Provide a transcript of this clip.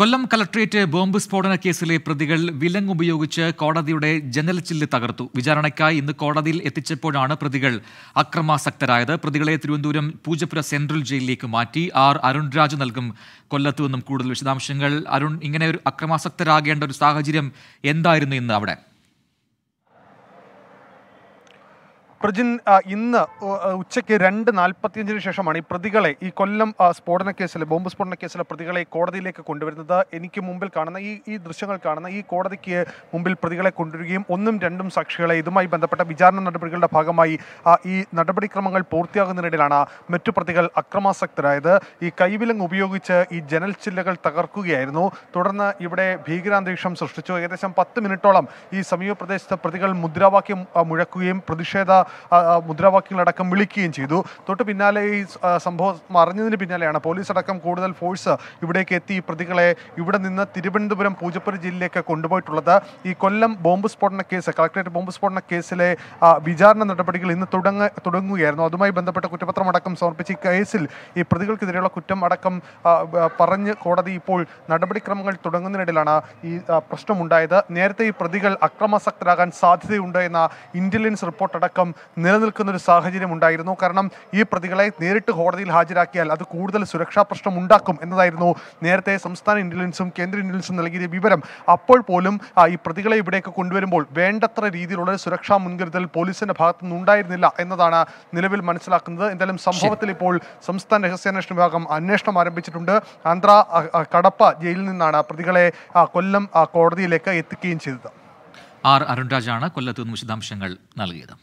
കൊല്ലം collectorate bomb സ്ഫോടന കേസിലെ പ്രതികൾ വിലങ് ഉപയോഗിച്ച് കോടതിയുടെ ജനല ചില്ല് തകർത്തു വിചാരണയ്ക്കായി ഇന്ന് കോടതിയിൽ എത്തിച്ചപ്പോഴാണ് പ്രതികൾ അക്രമാസക്തരായത് പ്രതികളെ തിരുവനന്തപുരം പൂജപ്പുര സെൻട്രൽ ജയിലിലേക്ക് മാറ്റി ആർ അരുൺരാജ് നൽകും കൊല്ലത്തു നിന്നും കൂടുതൽ വിശദാംശങ്ങൾ അരുൺ ഇങ്ങനെ ഒരു അക്രമാസക്തരാകേണ്ട ഒരു സാഹചര്യം എന്തായിരുന്നു ഇന്ന് അവിടെ പ്രജിൻ ഇന്ന് ഉച്ചയ്ക്ക് രണ്ട് നാൽപ്പത്തിയഞ്ചിന് ശേഷമാണ് ഈ പ്രതികളെ ഈ കൊല്ലം സ്ഫോടന കേസിലെ ബോംബ് സ്ഫോടന കേസിലെ പ്രതികളെ കോടതിയിലേക്ക് കൊണ്ടുവരുന്നത് എനിക്ക് മുമ്പിൽ കാണുന്ന ഈ ഈ ദൃശ്യങ്ങൾ കാണുന്ന ഈ കോടതിക്ക് മുമ്പിൽ പ്രതികളെ കൊണ്ടുവരികയും ഒന്നും രണ്ടും സാക്ഷികളെ ഇതുമായി ബന്ധപ്പെട്ട വിചാരണ നടപടികളുടെ ഭാഗമായി ഈ നടപടിക്രമങ്ങൾ പൂർത്തിയാകുന്നതിനിടയിലാണ് മറ്റു പ്രതികൾ അക്രമാസക്തരായത് ഈ കൈവിലങ് ഉപയോഗിച്ച് ഈ ജനൽ ചില്ലകൾ തകർക്കുകയായിരുന്നു തുടർന്ന് ഇവിടെ ഭീകരാന്തരീക്ഷം സൃഷ്ടിച്ചു ഏകദേശം പത്ത് മിനിറ്റോളം ഈ സമീപ പ്രദേശത്ത് പ്രതികൾ മുദ്രാവാക്യം മുഴക്കുകയും പ്രതിഷേധ മുദ്രാവാക്യങ്ങളടക്കം വിളിക്കുകയും ചെയ്തു തൊട്ട് പിന്നാലെ ഈ സംഭവം അറിഞ്ഞതിന് പിന്നാലെയാണ് പോലീസ് അടക്കം കൂടുതൽ ഫോഴ്സ് ഇവിടേക്ക് എത്തി ഈ പ്രതികളെ ഇവിടെ നിന്ന് തിരുവനന്തപുരം പൂജപ്പുര ജില്ലയിലേക്ക് കൊണ്ടുപോയിട്ടുള്ളത് ഈ കൊല്ലം ബോംബ് സ്ഫോടന കേസ് കളക്ടറേറ്റ് ബോംബ് സ്ഫോടന കേസിലെ വിചാരണ നടപടികൾ ഇന്ന് തുടങ്ങ തുടങ്ങുകയായിരുന്നു അതുമായി ബന്ധപ്പെട്ട കുറ്റപത്രം അടക്കം സമർപ്പിച്ച ഈ കേസിൽ ഈ പ്രതികൾക്കെതിരെയുള്ള കുറ്റം അടക്കം പറഞ്ഞ് കോടതി ഇപ്പോൾ നടപടിക്രമങ്ങൾ തുടങ്ങുന്നതിനിടയിലാണ് ഈ പ്രശ്നമുണ്ടായത് നേരത്തെ ഈ പ്രതികൾ അക്രമാസക്തരാകാൻ സാധ്യതയുണ്ട് എന്ന ഇന്റലിജൻസ് റിപ്പോർട്ട് അടക്കം നിലനിൽക്കുന്ന ഒരു സാഹചര്യം ഉണ്ടായിരുന്നു കാരണം ഈ പ്രതികളെ നേരിട്ട് കോടതിയിൽ ഹാജരാക്കിയാൽ അത് കൂടുതൽ സുരക്ഷാ പ്രശ്നം ഉണ്ടാക്കും എന്നതായിരുന്നു നേരത്തെ സംസ്ഥാന ഇൻ്റലിജൻസും കേന്ദ്ര ഇൻ്റലിജൻസും നൽകിയ വിവരം അപ്പോൾ പോലും ഈ പ്രതികളെ ഇവിടേക്ക് കൊണ്ടുവരുമ്പോൾ വേണ്ടത്ര രീതിയിലുള്ള സുരക്ഷാ മുൻകരുതൽ പോലീസിന്റെ ഭാഗത്തു ഉണ്ടായിരുന്നില്ല എന്നതാണ് നിലവിൽ മനസ്സിലാക്കുന്നത് എന്തായാലും സംഭവത്തിൽ ഇപ്പോൾ സംസ്ഥാന രഹസ്യാന്വേഷണ വിഭാഗം അന്വേഷണം ആരംഭിച്ചിട്ടുണ്ട് ആന്ധ്ര കടപ്പ ജയിലിൽ നിന്നാണ് പ്രതികളെ കൊല്ലം കോടതിയിലേക്ക് എത്തിക്കുകയും ചെയ്തത് ആർ അരുൺരാജാണ് കൊല്ലത്തു നിന്ന് വിശദാംശങ്ങൾ നൽകിയത്